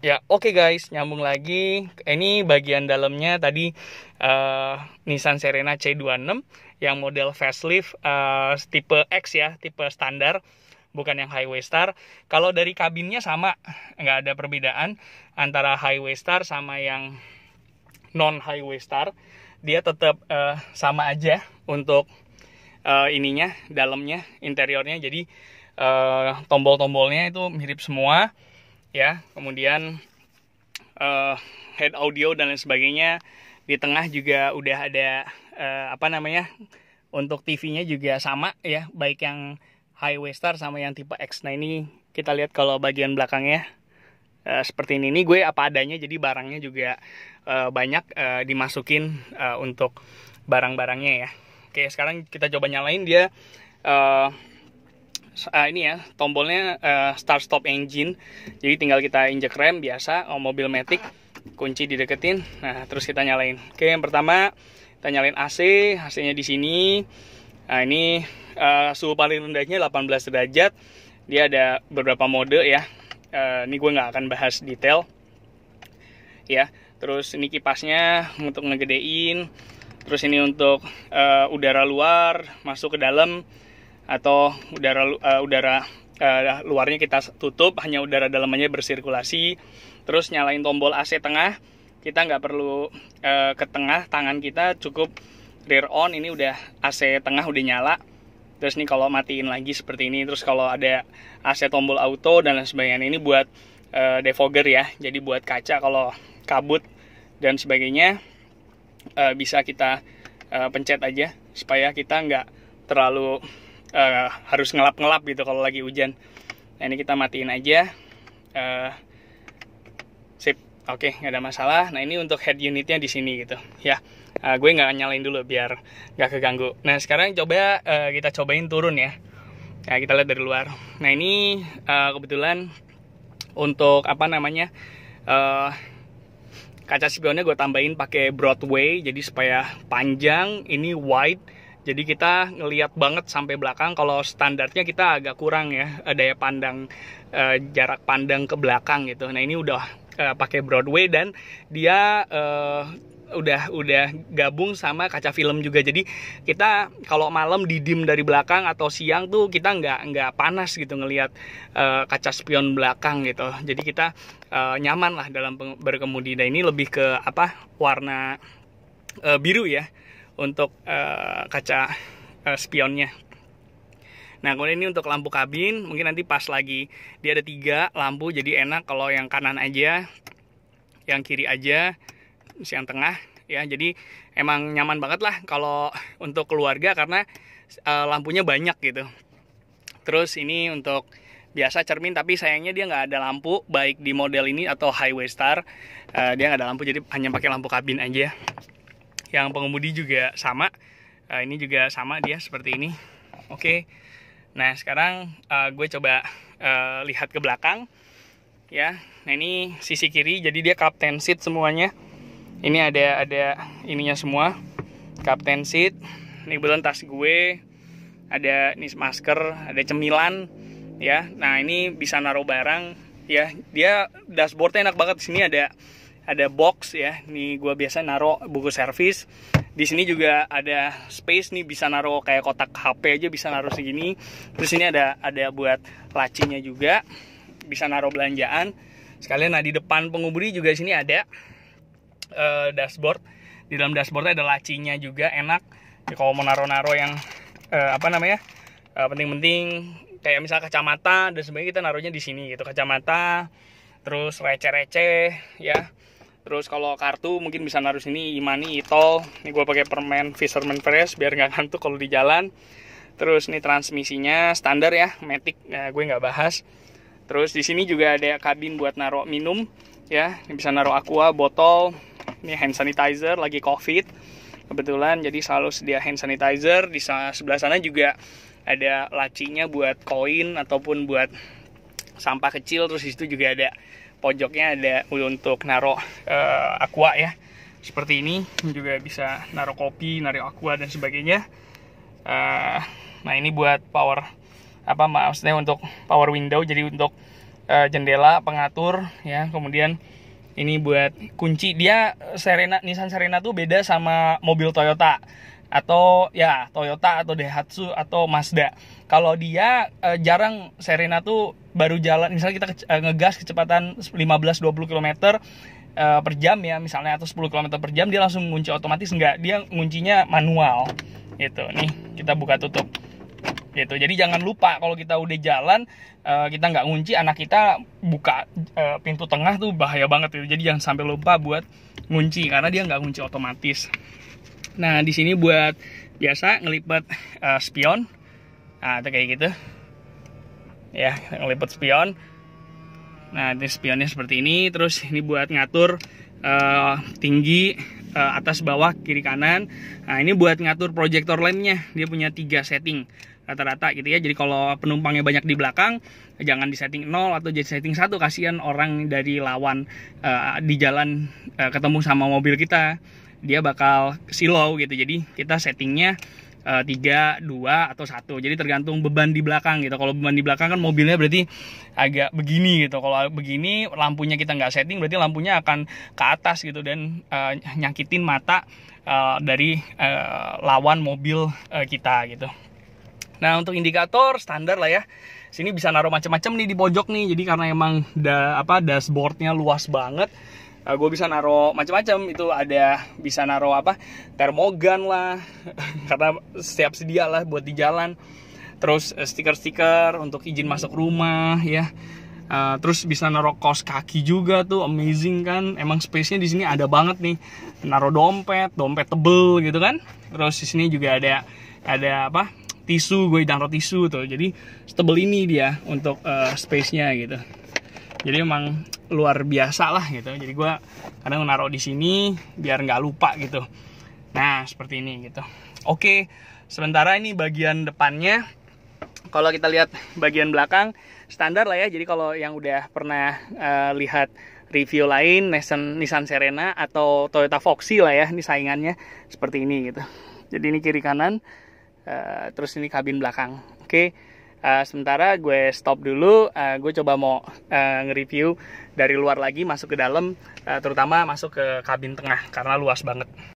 Ya, oke okay guys, nyambung lagi. Ini bagian dalamnya tadi uh, Nissan Serena C26 yang model facelift uh, tipe X ya, tipe standar, bukan yang Highway Star. Kalau dari kabinnya sama, nggak ada perbedaan antara Highway Star sama yang non Highway Star. Dia tetap uh, eh, sama aja untuk uh, ininya, dalamnya, interiornya. Jadi uh, tombol-tombolnya itu mirip semua ya kemudian uh, head audio dan lain sebagainya di tengah juga udah ada uh, apa namanya untuk TV-nya juga sama ya baik yang high Star sama yang tipe X nah ini kita lihat kalau bagian belakangnya uh, seperti ini ini gue apa adanya jadi barangnya juga uh, banyak uh, dimasukin uh, untuk barang-barangnya ya oke sekarang kita coba nyalain dia uh, uh, ini ya tombolnya uh, eh, start stop engine jadi tinggal kita injek rem biasa oh, mobil matic kunci dideketin nah terus kita nyalain oke yang pertama kita nyalain AC AC nya di sini nah ini uh, suhu paling rendahnya 18 derajat dia ada beberapa mode ya uh, ini gue nggak akan bahas detail ya terus ini kipasnya untuk ngegedein terus ini untuk uh, udara luar masuk ke dalam atau udara uh, udara uh, luarnya kita tutup hanya udara dalamnya bersirkulasi terus nyalain tombol AC tengah kita nggak perlu uh, ke tengah tangan kita cukup rear on ini udah AC tengah udah nyala terus nih kalau matiin lagi seperti ini terus kalau ada AC tombol auto dan lain sebagainya ini buat uh, defogger ya jadi buat kaca kalau kabut dan sebagainya uh, bisa kita uh, pencet aja supaya kita nggak terlalu Eh, harus ngelap-ngelap gitu kalau lagi hujan nah ini kita matiin aja uh, sip oke okay, nggak ada masalah nah ini untuk head unitnya di sini gitu ya uh, gue nggak nyalain dulu biar nggak keganggu nah sekarang coba uh, kita cobain turun ya nah kita lihat dari luar nah ini uh, kebetulan untuk apa namanya uh, kaca spionnya gue tambahin pakai Broadway jadi supaya panjang ini wide jadi kita ngelihat banget sampai belakang. Kalau standarnya kita agak kurang ya eh, daya pandang uh, jarak pandang ke belakang gitu. Nah ini udah uh, pakai Broadway dan dia uh, udah udah gabung sama kaca film juga jadi kita kalau malam didim dari belakang atau siang tuh kita nggak nggak panas gitu ngelihat uh, kaca spion belakang gitu jadi kita uh, nyaman lah dalam berkemudi nah ini lebih ke apa warna uh, biru ya untuk uh, kaca uh, spionnya Nah kemudian ini untuk lampu kabin mungkin nanti pas lagi dia ada tiga lampu jadi enak kalau yang kanan aja, yang kiri aja, terus yang tengah ya jadi emang nyaman banget lah kalau untuk keluarga karena e, lampunya banyak gitu. Terus ini untuk biasa cermin tapi sayangnya dia nggak ada lampu baik di model ini atau Highway Star e, dia nggak ada lampu jadi hanya pakai lampu kabin aja yang pengemudi juga sama uh, ini juga sama dia seperti ini oke okay. nah sekarang uh, gue coba uh, lihat ke belakang ya nah ini sisi kiri jadi dia captain seat semuanya ini ada ada ininya semua captain seat ini belum tas gue ada nis masker ada cemilan ya nah ini bisa naruh barang ya dia dashboardnya enak banget di sini ada ada box ya nih gue biasa naruh buku servis di sini juga ada space nih bisa naruh kayak kotak HP aja bisa naruh segini terus ini ada ada buat lacinya juga bisa naruh belanjaan sekalian nah di depan pengemudi juga sini ada uh, dashboard di dalam dashboardnya ada lacinya juga enak ya, kalau mau naruh-naruh yang uh, apa namanya uh, penting-penting kayak misal kacamata dan sebagainya kita naruhnya di sini gitu kacamata terus receh-receh ya terus kalau kartu mungkin bisa naruh sini imani Ito. ini gue pakai permen fisherman press biar nggak ngantuk kalau di jalan terus ini transmisinya standar ya matic ya, nah, gue nggak bahas terus di sini juga ada kabin buat naruh minum ya ini bisa naruh aqua botol ini hand sanitizer lagi covid kebetulan jadi selalu sedia hand sanitizer di sebelah sana juga ada lacinya buat koin ataupun buat sampah kecil terus itu juga ada pojoknya ada untuk naruh eh, aqua ya seperti ini juga bisa naruh kopi naruh aqua dan sebagainya uh, nah ini buat power apa maksudnya untuk power window jadi untuk uh, jendela pengatur ya kemudian ini buat kunci dia Serena Nissan Serena tuh beda sama mobil Toyota atau ya Toyota atau Daihatsu atau Mazda. Kalau dia eh, jarang Serena tuh baru jalan misalnya kita ke, eh, ngegas kecepatan 15 20 km per jam ya misalnya atau 10 km per jam dia langsung ngunci otomatis enggak, dia nguncinya manual. Gitu. Nih, kita buka tutup. Gitu. Jadi jangan lupa kalau kita udah jalan eh, kita nggak ngunci anak kita buka pintu tengah tuh bahaya banget gitu. Jadi jangan sampai lupa buat ngunci karena dia nggak ngunci otomatis Nah, di sini buat biasa ngelipet uh, spion. Nah, itu kayak gitu. Ya, ngelipet spion. Nah, ini spionnya seperti ini. Terus ini buat ngatur uh, tinggi uh, atas bawah kiri kanan. Nah, ini buat ngatur projector lampnya. Dia punya tiga setting rata-rata gitu ya. Jadi kalau penumpangnya banyak di belakang, jangan di setting 0 atau jadi setting 1 kasihan orang dari lawan uh, di jalan uh, ketemu sama mobil kita dia bakal silau gitu jadi kita settingnya eh, tiga dua atau satu jadi tergantung beban di belakang gitu kalau beban di belakang kan mobilnya berarti agak begini gitu kalau begini lampunya kita nggak setting berarti lampunya akan ke atas gitu dan uh, nyakitin mata uh, dari uh, lawan mobil uh, kita gitu nah untuk indikator standar lah ya sini bisa naruh macam-macam nih di pojok nih jadi karena emang da apa dashboardnya luas banget uh, eh, gue bisa naro macam-macam itu ada bisa naro apa termogan lah karena setiap sedia lah buat di jalan terus eh, stiker-stiker untuk izin masuk rumah ya uh, terus bisa naro kos kaki juga tuh amazing kan emang space-nya di sini ada banget nih naro dompet dompet tebel gitu kan terus di sini juga ada ada apa tisu gue naro tisu tuh jadi tebel ini dia untuk uh, space-nya gitu jadi emang luar biasa lah gitu jadi gue kadang naruh di sini biar nggak lupa gitu nah seperti ini gitu oke sementara ini bagian depannya kalau kita lihat bagian belakang standar lah ya jadi kalau yang udah pernah uh, lihat review lain Nissan Nissan Serena atau Toyota Foxy lah ya ini saingannya seperti ini gitu jadi ini kiri kanan uh, terus ini kabin belakang oke okay Uh, sementara gue stop dulu, uh, gue coba mau uh, nge-review dari luar lagi masuk ke dalam, uh, terutama masuk ke kabin tengah karena luas banget.